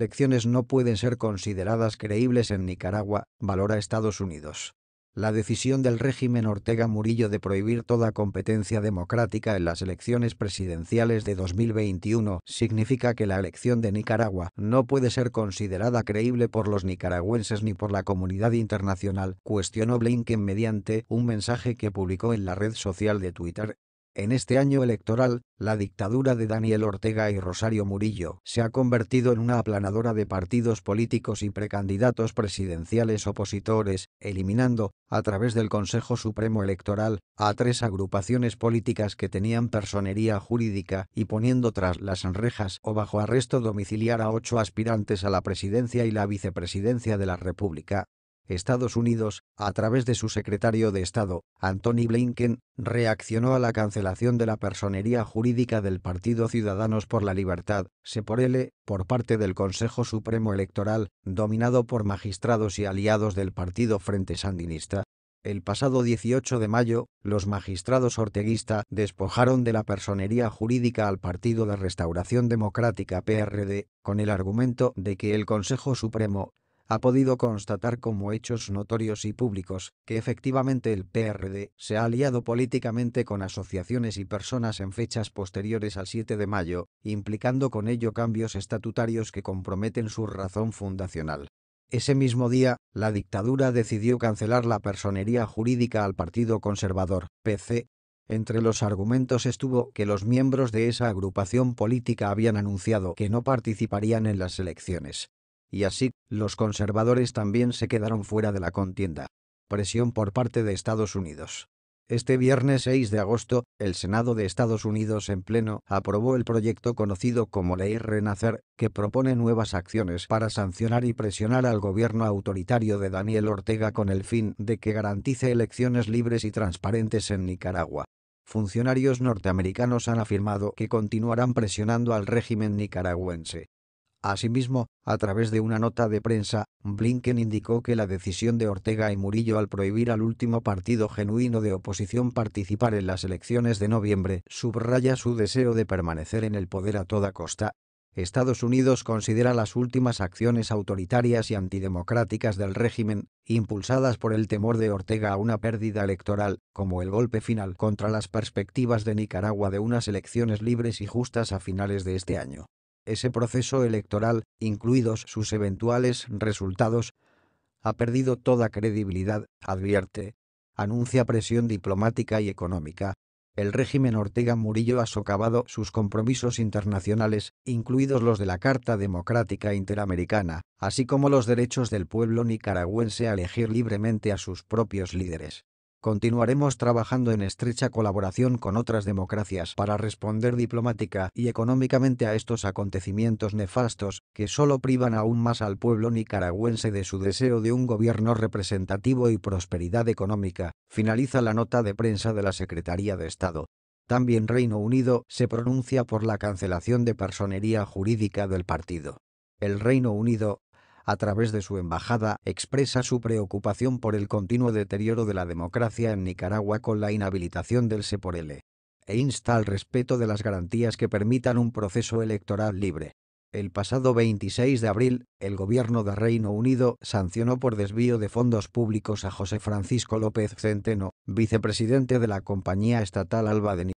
Elecciones no pueden ser consideradas creíbles en Nicaragua, valora Estados Unidos. La decisión del régimen Ortega Murillo de prohibir toda competencia democrática en las elecciones presidenciales de 2021 significa que la elección de Nicaragua no puede ser considerada creíble por los nicaragüenses ni por la comunidad internacional, cuestionó Blinken mediante un mensaje que publicó en la red social de Twitter. En este año electoral, la dictadura de Daniel Ortega y Rosario Murillo se ha convertido en una aplanadora de partidos políticos y precandidatos presidenciales opositores, eliminando, a través del Consejo Supremo Electoral, a tres agrupaciones políticas que tenían personería jurídica y poniendo tras las rejas o bajo arresto domiciliar a ocho aspirantes a la presidencia y la vicepresidencia de la República. Estados Unidos, a través de su secretario de Estado, Antony Blinken, reaccionó a la cancelación de la personería jurídica del Partido Ciudadanos por la Libertad, SEPORL, por parte del Consejo Supremo Electoral, dominado por magistrados y aliados del Partido Frente Sandinista. El pasado 18 de mayo, los magistrados orteguista despojaron de la personería jurídica al Partido de Restauración Democrática PRD, con el argumento de que el Consejo Supremo ha podido constatar como hechos notorios y públicos que efectivamente el PRD se ha aliado políticamente con asociaciones y personas en fechas posteriores al 7 de mayo, implicando con ello cambios estatutarios que comprometen su razón fundacional. Ese mismo día, la dictadura decidió cancelar la personería jurídica al Partido Conservador, PC, entre los argumentos estuvo que los miembros de esa agrupación política habían anunciado que no participarían en las elecciones y así, los conservadores también se quedaron fuera de la contienda. Presión por parte de Estados Unidos. Este viernes 6 de agosto, el Senado de Estados Unidos en pleno aprobó el proyecto conocido como Ley Renacer, que propone nuevas acciones para sancionar y presionar al gobierno autoritario de Daniel Ortega con el fin de que garantice elecciones libres y transparentes en Nicaragua. Funcionarios norteamericanos han afirmado que continuarán presionando al régimen nicaragüense Asimismo, a través de una nota de prensa, Blinken indicó que la decisión de Ortega y Murillo al prohibir al último partido genuino de oposición participar en las elecciones de noviembre subraya su deseo de permanecer en el poder a toda costa. Estados Unidos considera las últimas acciones autoritarias y antidemocráticas del régimen, impulsadas por el temor de Ortega a una pérdida electoral, como el golpe final contra las perspectivas de Nicaragua de unas elecciones libres y justas a finales de este año ese proceso electoral, incluidos sus eventuales resultados, ha perdido toda credibilidad, advierte, anuncia presión diplomática y económica. El régimen Ortega Murillo ha socavado sus compromisos internacionales, incluidos los de la Carta Democrática Interamericana, así como los derechos del pueblo nicaragüense a elegir libremente a sus propios líderes. Continuaremos trabajando en estrecha colaboración con otras democracias para responder diplomática y económicamente a estos acontecimientos nefastos, que solo privan aún más al pueblo nicaragüense de su deseo de un gobierno representativo y prosperidad económica, finaliza la nota de prensa de la Secretaría de Estado. También Reino Unido se pronuncia por la cancelación de personería jurídica del partido. El Reino Unido a través de su embajada, expresa su preocupación por el continuo deterioro de la democracia en Nicaragua con la inhabilitación del se E insta al respeto de las garantías que permitan un proceso electoral libre. El pasado 26 de abril, el gobierno de Reino Unido sancionó por desvío de fondos públicos a José Francisco López Centeno, vicepresidente de la compañía estatal Alba de Nicaragua.